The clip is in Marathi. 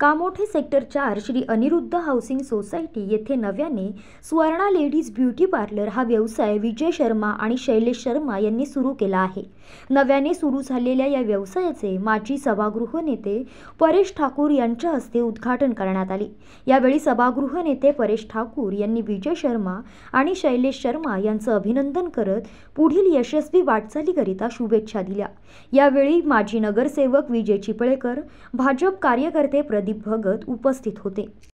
कामोठे सेक्टर चार श्री अनिरुद्ध हाऊसिंग सोसायटी येथे नव्याने सुवर्णा लेडीज ब्युटी पार्लर हा व्यवसाय विजय शर्मा आणि शैलेश शर्मा यांनी सुरू केला आहे नव्याने सुरू झालेल्या या व्यवसायाचे माजी सभागृह नेते परेश ठाकूर यांच्या हस्ते उद्घाटन करण्यात आले यावेळी सभागृह नेते परेश ठाकूर यांनी विजय शर्मा आणि शैलेश शर्मा यांचं अभिनंदन करत पुढील यशस्वी वाटचालीकरिता शुभेच्छा दिल्या यावेळी माजी नगरसेवक विजय चिपळेकर भाजप कार्यकर्ते प्रदीप भगत उपस्थित होते